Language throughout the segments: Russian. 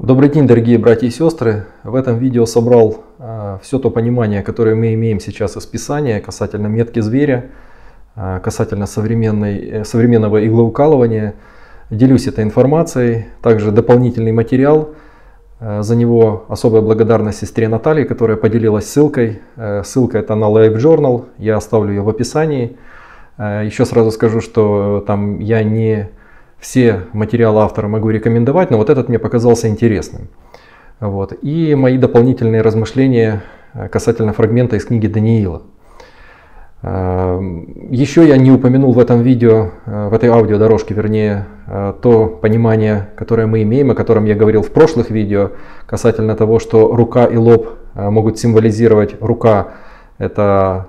Добрый день, дорогие братья и сестры! В этом видео собрал э, а, все то понимание, которое мы имеем сейчас из Писания касательно метки зверя, э, касательно современной, э, современного иглоукалывания. Делюсь этой информацией, также дополнительный материал. Э, за него особая благодарность сестре Наталье, которая поделилась ссылкой. Э, ссылка это на Live Journal, я оставлю ее в описании. Э, еще сразу скажу, что там я не все материалы автора могу рекомендовать, но вот этот мне показался интересным. Вот. И мои дополнительные размышления э, касательно фрагмента из книги Даниила. Э, Еще я не упомянул в этом видео, э, в этой аудиодорожке, вернее, то понимание, которое мы имеем, о котором я говорил в прошлых видео, касательно того, что рука и лоб могут символизировать рука – это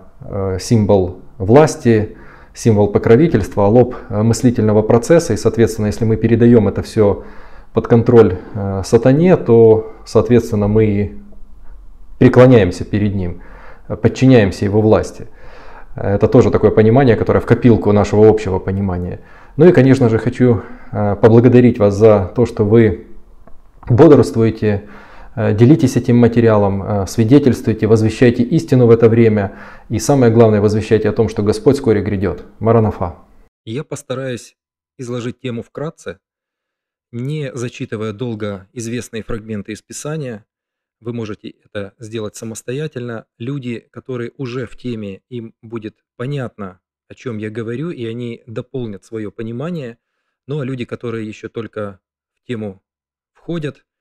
символ власти, символ покровительства, а лоб э, мыслительного процесса. И, соответственно, если мы передаем это все под контроль э, сатане, то, соответственно, мы преклоняемся перед ним, э, подчиняемся его власти. Это тоже такое понимание, которое в копилку нашего общего понимания. Ну и, конечно же, хочу поблагодарить вас за то, что вы бодрствуете, Э, делитесь этим материалом, э, свидетельствуйте, возвещайте истину в это время. И самое главное, возвещайте о том, что Господь скоро грядет. Маранафа. Я постараюсь изложить тему вкратце, не зачитывая долго известные фрагменты из Писания. Вы можете это сделать самостоятельно. Люди, которые уже в теме, им будет понятно, о чем я говорю, и они дополнят свое понимание. Ну а люди, которые еще только в тему входят –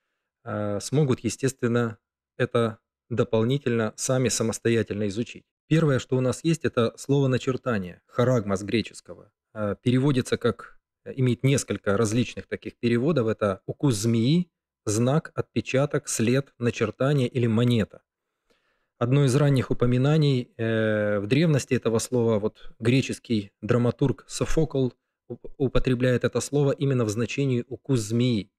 Э, смогут, естественно, это дополнительно сами самостоятельно изучить. Первое, что у нас есть, это слово начертание, харагма с греческого. Э, переводится как, э, имеет несколько различных таких переводов. Это укус змеи, знак, отпечаток, след, начертание или монета. Одно из ранних упоминаний э, в древности этого слова, вот греческий драматург Софокл употребляет это слово именно в значении укус змеи.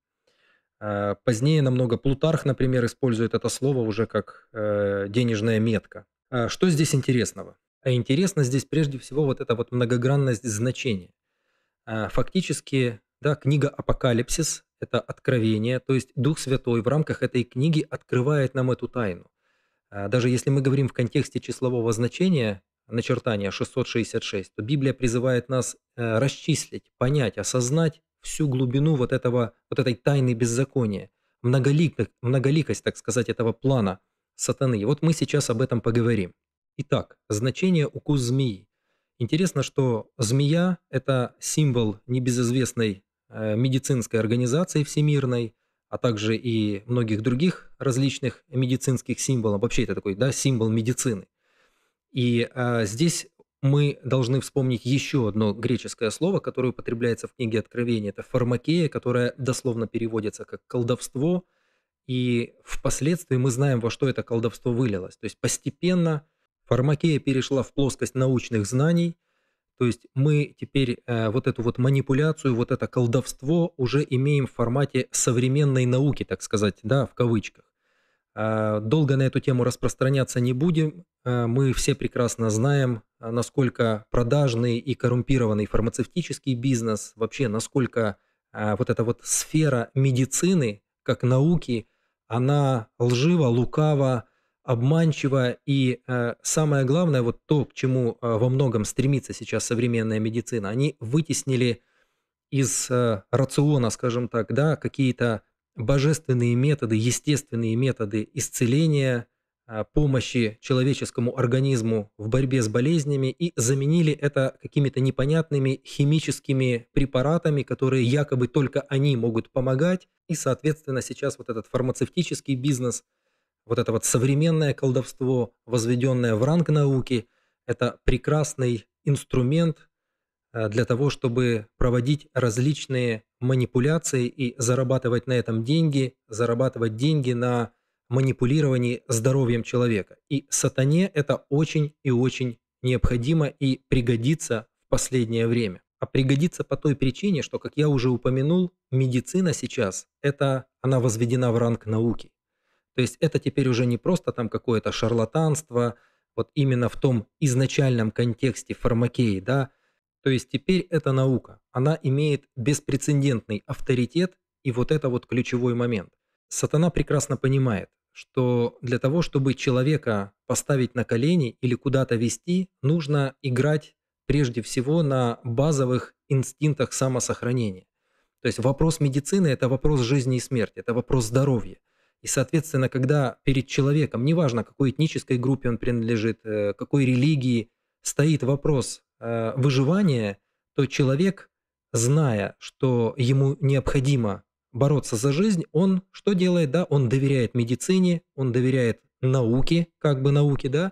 А, позднее намного Плутарх, например, использует это слово уже как э, денежная метка. А, что здесь интересного? А интересно здесь прежде всего вот эта вот многогранность значения. А, фактически, да, книга «Апокалипсис» — это откровение, то есть Дух Святой в рамках этой книги открывает нам эту тайну. Даже если мы говорим в контексте числового значения, начертания 666, то Библия призывает нас э, расчислить, понять, осознать всю глубину вот этого, вот этой тайны беззакония, многолик, многоликость, так сказать, этого плана сатаны. И вот мы сейчас об этом поговорим. Итак, значение укус змеи. Интересно, что змея – это символ небезызвестной э, медицинской организации всемирной, а также и многих других различных медицинских символов. Вообще это такой да, символ медицины. И а, здесь мы должны вспомнить еще одно греческое слово, которое употребляется в книге Откровения. Это фармакея, которая дословно переводится как колдовство. И впоследствии мы знаем, во что это колдовство вылилось. То есть постепенно фармакея перешла в плоскость научных знаний. То есть мы теперь э, вот эту вот манипуляцию, вот это колдовство уже имеем в формате современной науки, так сказать, да, в кавычках. Э, долго на эту тему распространяться не будем. Э, мы все прекрасно знаем, э, насколько продажный и коррумпированный фармацевтический бизнес, вообще насколько вот эта вот сфера медицины, как науки, она лжива, лукава, обманчива. И самое главное, вот то, к чему во многом стремится сейчас современная медицина, они вытеснили из рациона, скажем так, да, какие-то божественные методы, естественные методы исцеления, а, помощи человеческому организму в борьбе с болезнями и заменили это какими-то непонятными химическими препаратами, которые якобы только они могут помогать. И, соответственно, сейчас вот этот фармацевтический бизнес, вот это вот современное колдовство, возведенное в ранг науки, это прекрасный инструмент а, для того, чтобы проводить различные манипуляции и зарабатывать на этом деньги, зарабатывать деньги на манипулировании здоровьем человека. И сатане это очень и очень необходимо и пригодится в последнее время. А пригодится по той причине, что, как я уже упомянул, медицина сейчас, это она возведена в ранг науки. То есть это теперь уже не просто там какое-то шарлатанство, вот именно в том изначальном контексте фармакеи, да, то есть теперь эта наука, она имеет беспрецедентный авторитет, и вот это вот ключевой момент. Сатана прекрасно понимает, что для того, чтобы человека поставить на колени или куда-то вести, нужно играть прежде всего на базовых инстинктах самосохранения. То есть вопрос медицины – это вопрос жизни и смерти, это вопрос здоровья. И, соответственно, когда перед человеком, неважно, какой этнической группе он принадлежит, э, какой религии, стоит вопрос э, выживания, то человек, зная, что ему необходимо бороться за жизнь, он что делает, да, он доверяет медицине, он доверяет науке, как бы науке, да,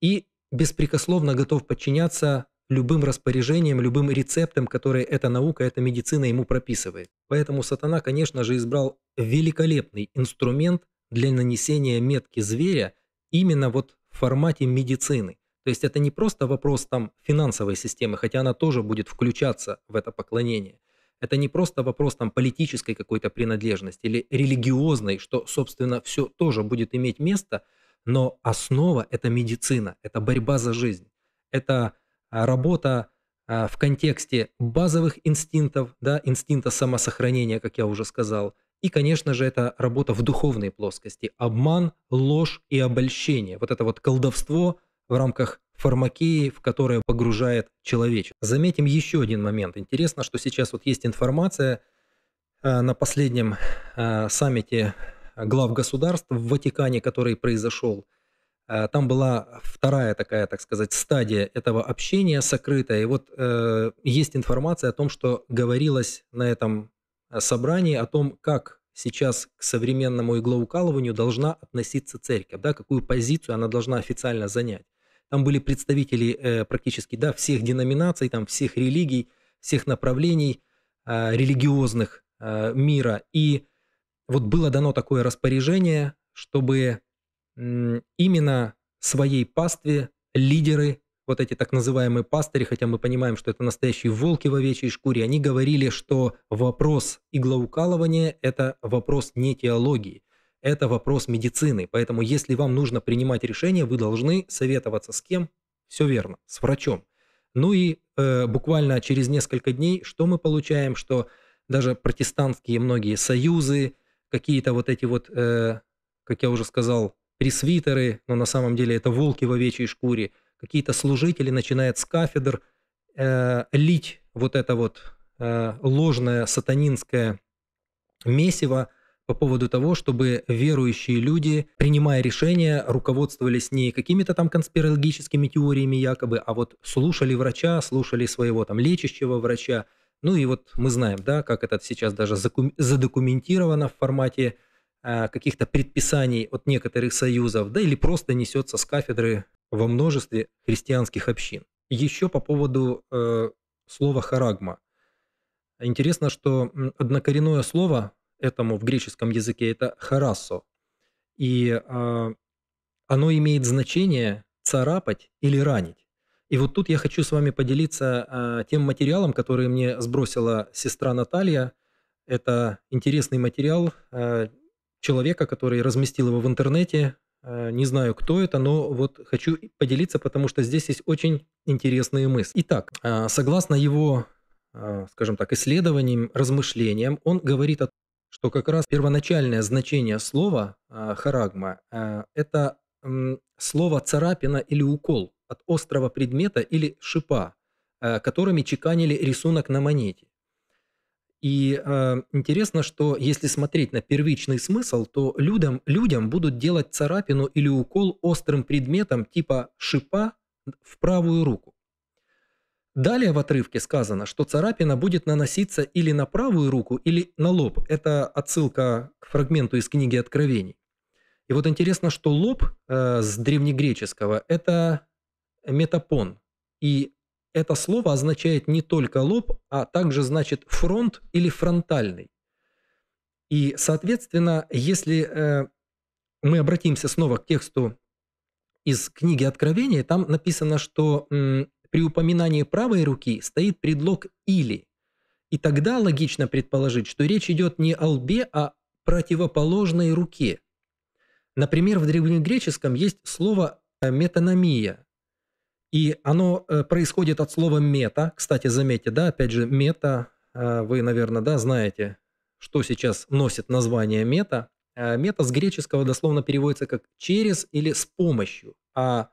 и беспрекословно готов подчиняться любым распоряжениям любым рецептам которые эта наука, эта медицина ему прописывает. Поэтому сатана, конечно же, избрал великолепный инструмент для нанесения метки зверя именно вот в формате медицины. То есть это не просто вопрос там финансовой системы, хотя она тоже будет включаться в это поклонение. Это не просто вопрос там политической какой-то принадлежности или религиозной, что, собственно, все тоже будет иметь место, но основа – это медицина, это борьба за жизнь, это а, работа а, в контексте базовых инстинктов, да, инстинкта самосохранения, как я уже сказал, и, конечно же, это работа в духовной плоскости, обман, ложь и обольщение, вот это вот колдовство – в рамках фармакеи, в которое погружает человечество. Заметим еще один момент. Интересно, что сейчас вот есть информация э, на последнем э, саммите глав государств в Ватикане, который произошел. Э, там была вторая такая, так сказать, стадия этого общения сокрытая. И вот э, есть информация о том, что говорилось на этом собрании о том, как сейчас к современному иглоукалыванию должна относиться церковь, да, какую позицию она должна официально занять. Там были представители э, практически да, всех деноминаций, там, всех религий, всех направлений э, религиозных э, мира. И вот было дано такое распоряжение, чтобы э, именно своей пастве лидеры, вот эти так называемые пастыри, хотя мы понимаем, что это настоящие волки в овечьей шкуре, они говорили, что вопрос иглоукалывания – это вопрос не теологии – это вопрос медицины, поэтому если вам нужно принимать решение, вы должны советоваться с кем? Все верно, с врачом. Ну и э, буквально через несколько дней, что мы получаем, что даже протестантские многие союзы, какие-то вот эти вот, э, как я уже сказал, пресвитеры, но на самом деле это волки в овечьей шкуре, какие-то служители начинают с кафедр э, лить вот это вот э, ложное сатанинское месиво по поводу того, чтобы верующие люди, принимая решения, руководствовались не какими-то там конспирологическими теориями якобы, а вот слушали врача, слушали своего там лечащего врача. Ну и вот мы знаем, да, как это сейчас даже задокументировано в формате а, каких-то предписаний от некоторых союзов, да или просто несется с кафедры во множестве христианских общин. Еще по поводу э, слова харагма. Интересно, что однокоренное слово этому в греческом языке, это харасо. И э, оно имеет значение царапать или ранить. И вот тут я хочу с вами поделиться э, тем материалом, который мне сбросила сестра Наталья. Это интересный материал э, человека, который разместил его в интернете. Э, не знаю, кто это, но вот хочу поделиться, потому что здесь есть очень интересные мысли. Итак, э, согласно его скажем так, исследованием, размышлением, он говорит о что как раз первоначальное значение слова а, харагма а, это слово царапина или укол от острого предмета или шипа, а, которыми чеканили рисунок на монете. И э, интересно, что если смотреть на первичный смысл, то людям, людям будут делать царапину или укол острым предметом типа шипа в правую руку. Далее в отрывке сказано, что царапина будет наноситься или на правую руку, или на лоб. Это отсылка к фрагменту из книги Откровений. И вот интересно, что лоб э, с древнегреческого – это метапон. И это слово означает не только лоб, а также значит фронт или фронтальный. И, соответственно, если э, мы обратимся снова к тексту из книги Откровения, там написано, что при упоминании правой руки стоит предлог «или». И тогда логично предположить, что речь идет не о лбе, а противоположной руке. Например, в древнегреческом есть слово э, метаномия, и оно э, происходит от слова мета. Кстати, заметьте, да, опять же, мета, э, вы, наверное, да, знаете, что сейчас носит название мета. Мета с греческого дословно переводится как через или с помощью, а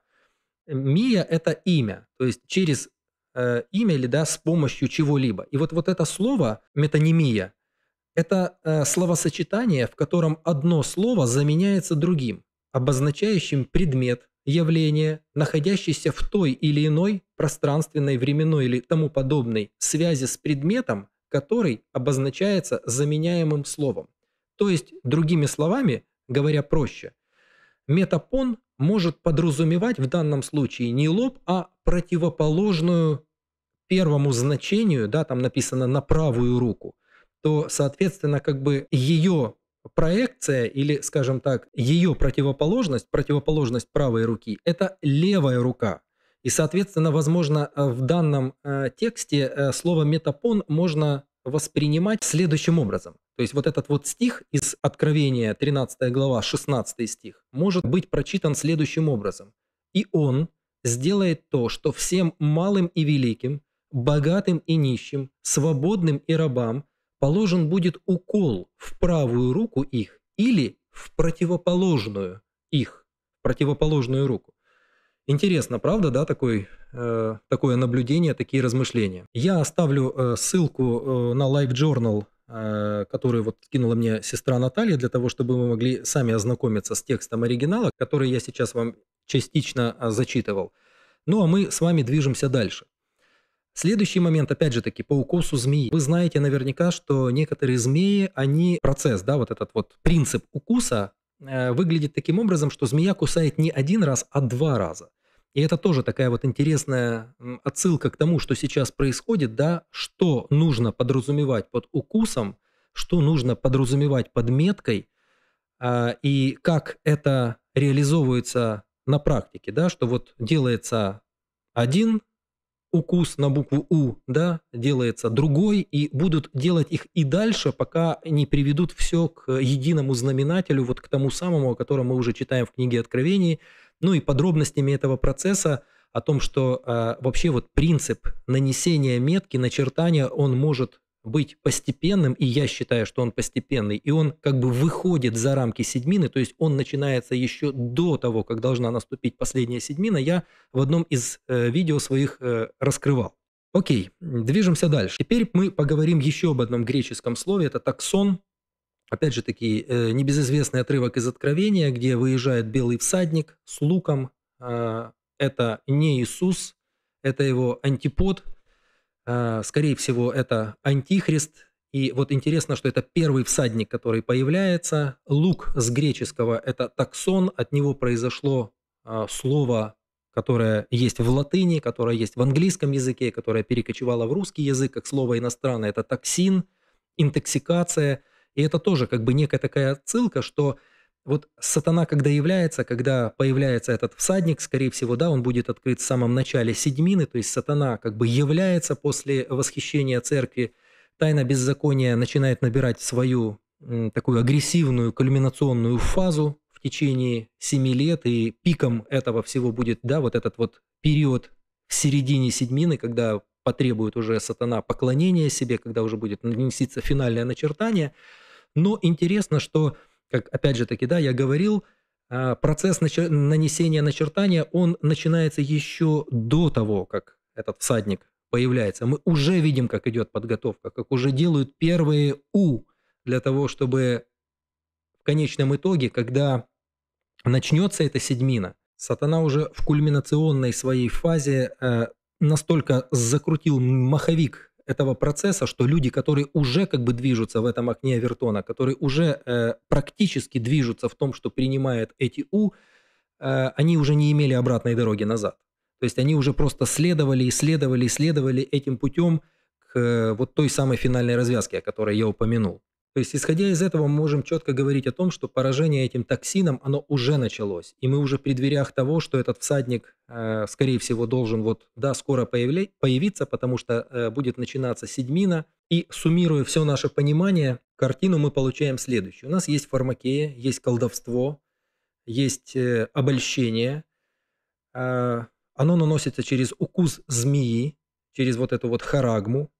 Мия – это имя, то есть через э, имя или да, с помощью чего-либо. И вот, вот это слово метонимия – это э, словосочетание, в котором одно слово заменяется другим, обозначающим предмет, явление, находящееся в той или иной пространственной, временной или тому подобной связи с предметом, который обозначается заменяемым словом. То есть, другими словами, говоря проще, метапон может подразумевать в данном случае не лоб, а противоположную первому значению, да, там написано на правую руку, то, соответственно, как бы ее проекция или, скажем так, ее противоположность, противоположность правой руки, это левая рука. И, соответственно, возможно, э, в данном э, тексте э, слово метапон можно воспринимать следующим образом. То есть вот этот вот стих из Откровения 13 глава 16 стих может быть прочитан следующим образом. «И он сделает то, что всем малым и великим, богатым и нищим, свободным и рабам положен будет укол в правую руку их или в противоположную их, в противоположную руку. Интересно, правда, да, такой, э, такое наблюдение, такие размышления. Я оставлю э, ссылку э, на Live Journal, э, который вот кинула мне сестра Наталья, для того, чтобы мы могли сами ознакомиться с текстом оригинала, который я сейчас вам частично э, зачитывал. Ну а мы с вами движемся дальше. Следующий момент, опять же таки, по укусу змеи. Вы знаете наверняка, что некоторые змеи, они процесс, да, вот этот вот принцип укуса, Э, выглядит таким образом, что змея кусает не один раз, а два раза. И это тоже такая вот интересная отсылка к тому, что сейчас происходит, да, что нужно подразумевать под укусом, что нужно подразумевать под меткой, а, и как это реализовывается на практике, да, что вот делается один укус на букву У, да, делается другой, и будут делать их и дальше, пока не приведут все к единому знаменателю, вот к тому самому, о котором мы уже читаем в книге Откровений, ну и подробностями этого процесса, о том, что э, вообще вот принцип нанесения метки, начертания, он может быть постепенным, и я считаю, что он постепенный, и он как бы выходит за рамки седьмины, то есть он начинается еще до того, как должна наступить последняя седьмина, я в одном из э, видео своих э, раскрывал. Окей, движемся дальше. Теперь мы поговорим еще об одном греческом слове, это таксон. Опять же таки, э, небезызвестный отрывок из Откровения, где выезжает белый всадник с луком. Э, это не Иисус, это его антипод – а, скорее всего, это антихрист. И вот интересно, что это первый всадник, который появляется. Лук с греческого – это таксон. От него произошло а, слово, которое есть в латыни, которое есть в английском языке, которое перекочевало в русский язык, как слово иностранное. Это токсин, интоксикация. И это тоже как бы некая такая отсылка, что вот сатана, когда является, когда появляется этот всадник, скорее всего, да, он будет открыт в самом начале седьмины, то есть сатана как бы является после восхищения церкви, тайна беззакония начинает набирать свою такую агрессивную кульминационную фазу в течение семи лет, и пиком этого всего будет, да, вот этот вот период в середине седьмины, когда потребует уже сатана поклонения себе, когда уже будет нанеситься финальное начертание. Но интересно, что как опять же таки, да, я говорил, а, процесс нанесения начертания, он начинается еще до того, как этот всадник появляется. Мы уже видим, как идет подготовка, как уже делают первые «у» для того, чтобы в конечном итоге, когда начнется эта седьмина, сатана уже в кульминационной своей фазе э, настолько закрутил маховик этого процесса, что люди, которые уже как бы движутся в этом окне Авертона, которые уже э, практически движутся в том, что принимает эти У, э, они уже не имели обратной дороги назад. То есть они уже просто следовали, исследовали, исследовали этим путем к э, вот той самой финальной развязке, о которой я упомянул. То есть, исходя из этого, мы можем четко говорить о том, что поражение этим токсином, оно уже началось. И мы уже при дверях того, что этот всадник, э, скорее всего, должен вот, да, скоро появля- появиться, потому что э, будет начинаться седьмина. И суммируя все наше понимание, картину мы получаем следующую. У нас есть фармакея, есть колдовство, есть э, обольщение. Оно наносится через укус змеи, через вот эту вот харагму.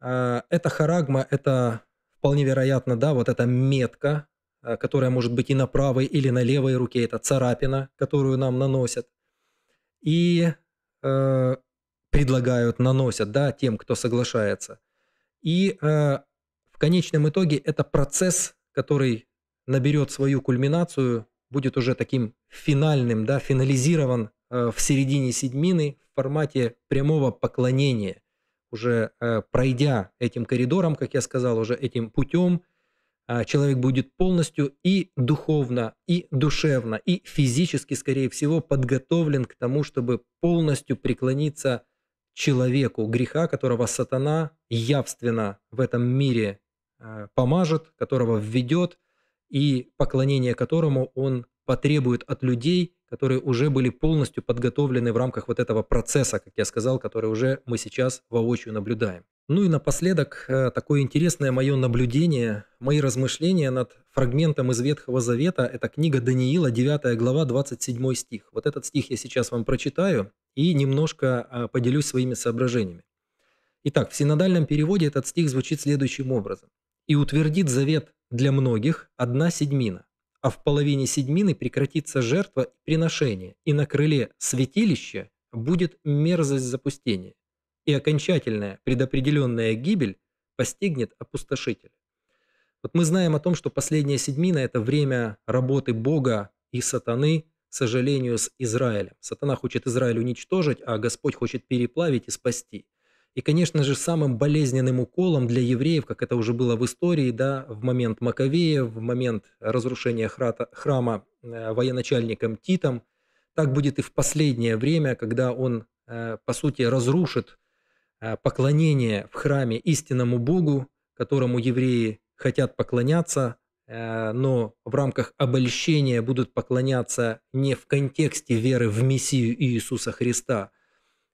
Эта харагма – это вполне вероятно, да, вот эта метка, э, которая может быть и на правой, или на левой руке, это царапина, которую нам наносят. И э, предлагают, наносят, да, тем, кто соглашается. И э, в конечном итоге это процесс, который наберет свою кульминацию, будет уже таким финальным, да, финализирован э, в середине седьмины в формате прямого поклонения уже э, пройдя этим коридором, как я сказал, уже этим путем, а, человек будет полностью и духовно, и душевно, и физически, скорее всего, подготовлен к тому, чтобы полностью преклониться человеку греха, которого сатана явственно в этом мире э, помажет, которого введет, и поклонение которому он потребует от людей, которые уже были полностью подготовлены в рамках вот этого процесса, как я сказал, который уже мы сейчас воочию наблюдаем. Ну и напоследок э, такое интересное мое наблюдение, мои размышления над фрагментом из Ветхого Завета. Это книга Даниила, 9 глава, 27 стих. Вот этот стих я сейчас вам прочитаю и немножко а, поделюсь своими соображениями. Итак, в синодальном переводе этот стих звучит следующим образом. «И утвердит завет для многих одна седьмина, а в половине седьмины прекратится жертва и приношение, и на крыле святилища будет мерзость запустения, и окончательная предопределенная гибель постигнет опустошителя. Вот мы знаем о том, что последняя седьмина – это время работы Бога и сатаны, к сожалению, с Израилем. Сатана хочет Израиль уничтожить, а Господь хочет переплавить и спасти. И, конечно же, самым болезненным уколом для евреев, как это уже было в истории, да, в момент Маковея, в момент разрушения храта, храма э, военачальником Титом, так будет и в последнее время, когда он, э, по сути, разрушит э, поклонение в храме истинному Богу, которому евреи хотят поклоняться, э, но в рамках обольщения будут поклоняться не в контексте веры в Мессию Иисуса Христа.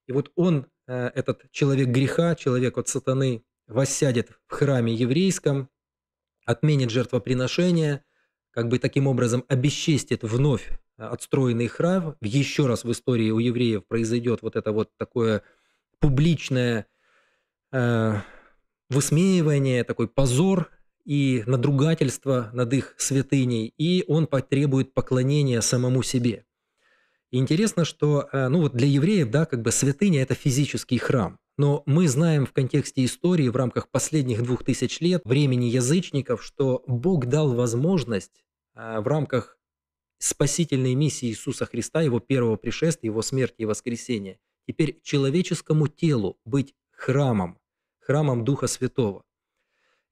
И вот он Э, этот человек греха, человек от сатаны, воссядет в храме еврейском, отменит жертвоприношение, как бы таким образом обесчестит вновь э, отстроенный храм. Еще раз в истории у евреев произойдет вот это вот такое публичное э, высмеивание, такой позор и надругательство над их святыней, и он потребует поклонения самому себе – интересно, что э, ну вот для евреев, да, как бы святыня – это физический храм. Но мы знаем в контексте истории, в рамках последних двух тысяч лет, времени язычников, что Бог дал возможность э, в рамках спасительной миссии Иисуса Христа, его первого пришествия, его смерти и воскресения, теперь человеческому телу быть храмом, храмом Духа Святого.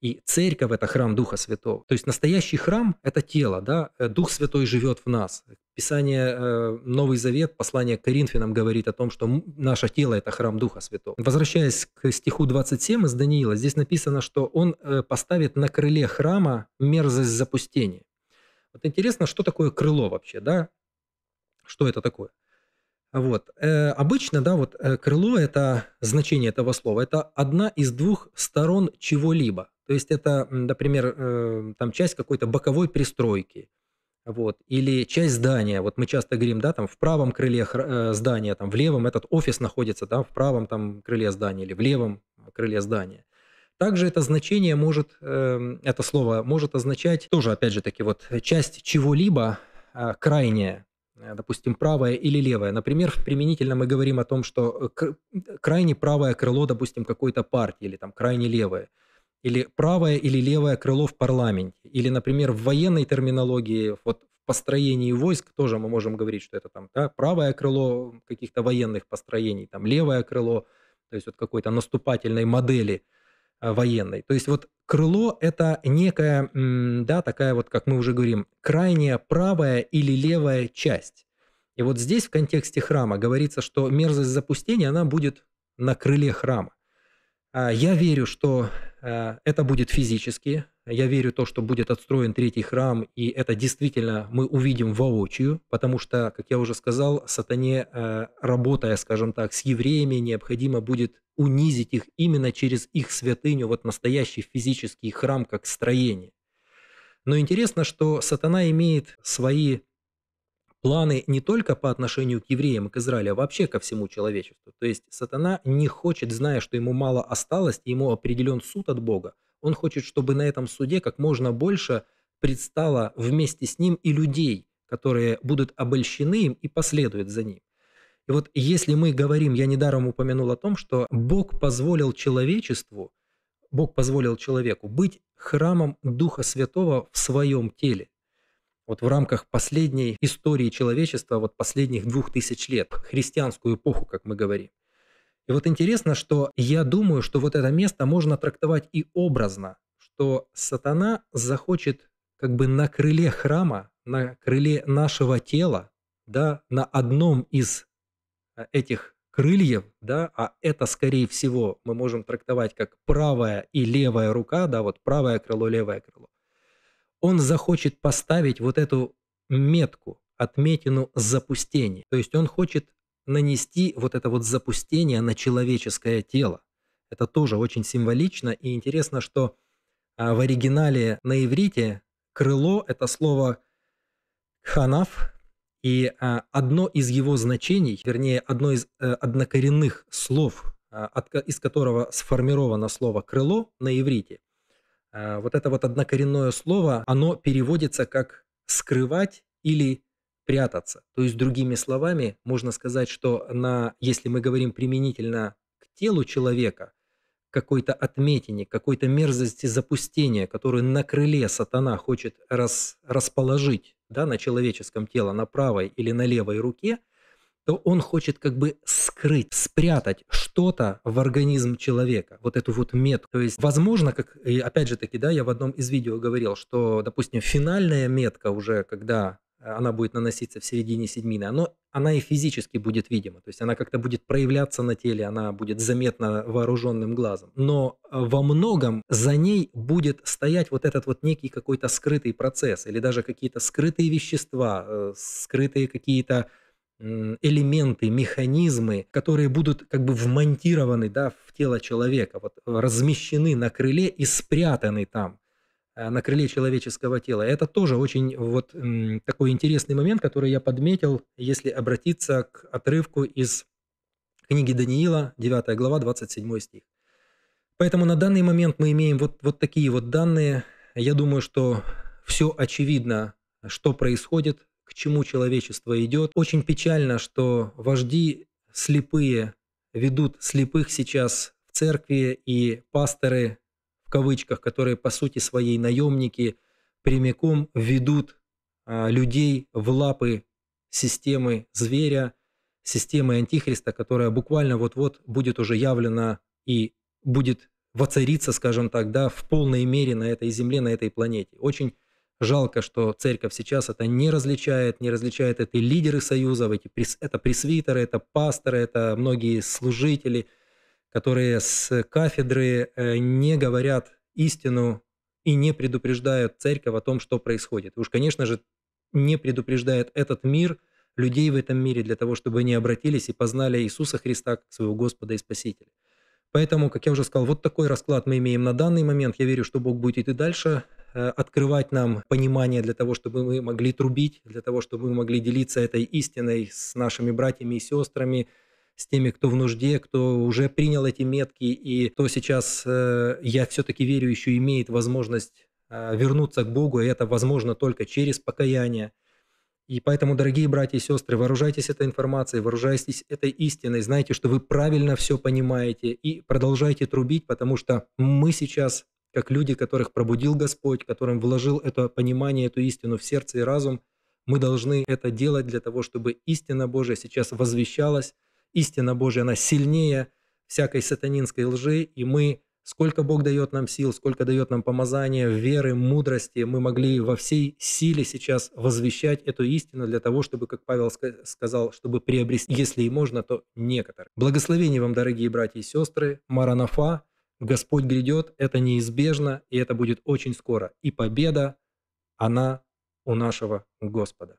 И церковь – это храм Духа Святого. То есть настоящий храм – это тело, да? Э, Дух Святой живет в нас. Писание э, Новый Завет, послание к Коринфянам говорит о том, что наше тело – это храм Духа Святого. Возвращаясь к стиху 27 из Даниила, здесь написано, что он э, поставит на крыле храма мерзость запустения. Вот интересно, что такое крыло вообще, да? Что это такое? Вот. Э, обычно, да, вот э, крыло – это значение этого слова. Это одна из двух сторон чего-либо. То есть это, например, э, там часть какой-то боковой пристройки, вот, или часть здания. Вот мы часто говорим, да, там в правом крыле э, здания, там в левом этот офис находится, да, в правом там крыле здания или в левом крыле здания. Также это значение может, эм, это слово может означать тоже, опять же таки, вот часть чего-либо а, крайняя, э, допустим, правая или левая. Например, применительно мы говорим о том, что крайне правое крыло, допустим, какой-то партии или там крайне левое – или правое или левое крыло в парламенте, или, например, в военной терминологии, вот в построении войск тоже мы можем говорить, что это там да, правое крыло каких-то военных построений, там левое крыло, то есть вот какой-то наступательной модели э, военной. То есть вот крыло – это некая, да, такая вот, как мы уже говорим, крайняя правая или левая часть. И вот здесь в контексте храма говорится, что мерзость запустения, она будет на крыле храма. А, я верю, что э, это будет физически. Я верю то, что будет отстроен третий храм, и это действительно мы увидим воочию, потому что, как я уже сказал, сатане, э, работая, скажем так, с евреями, необходимо будет унизить их именно через их святыню, вот настоящий физический храм как строение. Но интересно, что сатана имеет свои планы не только по отношению к евреям и к Израилю, а вообще ко всему человечеству. То есть сатана не хочет, зная, что ему мало осталось, ему определен суд от Бога, он хочет, чтобы на этом суде как можно больше предстало вместе с ним и людей, которые будут обольщены им и последуют за ним. И вот если мы говорим, я недаром упомянул о том, что Бог позволил человечеству, Бог позволил человеку быть храмом Духа Святого в своем теле вот в рамках последней истории человечества, вот последних двух тысяч лет, христианскую эпоху, как мы говорим. И вот интересно, что я думаю, что вот это место можно трактовать и образно, что сатана захочет как бы на крыле храма, на крыле нашего тела, да, на одном из э, этих крыльев, да, а это, скорее всего, мы можем трактовать как правая и левая рука, да, вот правое крыло, левое крыло он захочет поставить вот эту метку, отметину запустения. То есть он хочет нанести вот это вот запустение на человеческое тело. Это тоже очень символично и интересно, что а, в оригинале на иврите крыло – это слово ханав и а, одно из его значений, вернее, одно из э, однокоренных слов, а, из которого сформировано слово «крыло» на иврите, а, вот это вот однокоренное слово, оно переводится как «скрывать» или «прятаться». То есть, другими словами, можно сказать, что на, если мы говорим применительно к телу человека, какой-то отметине, какой-то мерзости запустения, которую на крыле сатана хочет рас, расположить да, на человеческом теле, на правой или на левой руке, то он хочет как бы скрыть, спрятать что-то в организм человека, вот эту вот метку. То есть, возможно, как, и опять же таки, да, я в одном из видео говорил, что, допустим, финальная метка уже, когда э, она будет наноситься в середине седьмины, она, она и физически будет видима, то есть она как-то будет проявляться на теле, она будет заметна вооруженным глазом. Но э, во многом за ней будет стоять вот этот вот некий какой-то скрытый процесс или даже какие-то скрытые вещества, э, скрытые какие-то элементы, механизмы, которые будут как бы вмонтированы да, в тело человека, вот, размещены на крыле и спрятаны там э, на крыле человеческого тела. Это тоже очень вот такой интересный момент, который я подметил, если обратиться к отрывку из книги Даниила, 9 глава, 27 стих. Поэтому на данный момент мы имеем вот, вот такие вот данные. Я думаю, что все очевидно, что происходит, к чему человечество идет. Очень печально, что вожди слепые ведут слепых сейчас в церкви, и пасторы, в кавычках, которые по сути своей наемники, прямиком ведут а, людей в лапы системы зверя, системы антихриста, которая буквально вот-вот будет уже явлена и будет воцариться, скажем так, да, в полной мере на этой земле, на этой планете. Очень Жалко, что церковь сейчас это не различает, не различает это и лидеры союзов, эти, это пресвитеры, это пасторы, это многие служители, которые с кафедры э, не говорят истину и не предупреждают церковь о том, что происходит. И уж, конечно же, не предупреждает этот мир людей в этом мире для того, чтобы они обратились и познали Иисуса Христа как своего Господа и Спасителя. Поэтому, как я уже сказал, вот такой расклад мы имеем на данный момент. Я верю, что Бог будет и дальше Э, открывать нам понимание для того, чтобы мы могли трубить, для того, чтобы мы могли делиться этой истиной с нашими братьями и сестрами, с теми, кто в нужде, кто уже принял эти метки, и кто сейчас, э, я все-таки верю, еще имеет возможность э, вернуться к Богу, и это возможно только через покаяние. И поэтому, дорогие братья и сестры, вооружайтесь этой информацией, вооружайтесь этой истиной, знайте, что вы правильно все понимаете и продолжайте трубить, потому что мы сейчас как люди, которых пробудил Господь, которым вложил это понимание, эту истину в сердце и разум, мы должны это делать для того, чтобы истина Божья сейчас возвещалась. Истина Божья, она сильнее всякой сатанинской лжи, и мы, сколько Бог дает нам сил, сколько дает нам помазания, веры, мудрости, мы могли во всей силе сейчас возвещать эту истину для того, чтобы, как Павел сказал, чтобы приобрести, если и можно, то некоторые. Благословений вам, дорогие братья и сестры, Маранафа, Господь грядет, это неизбежно, и это будет очень скоро. И победа, она у нашего Господа.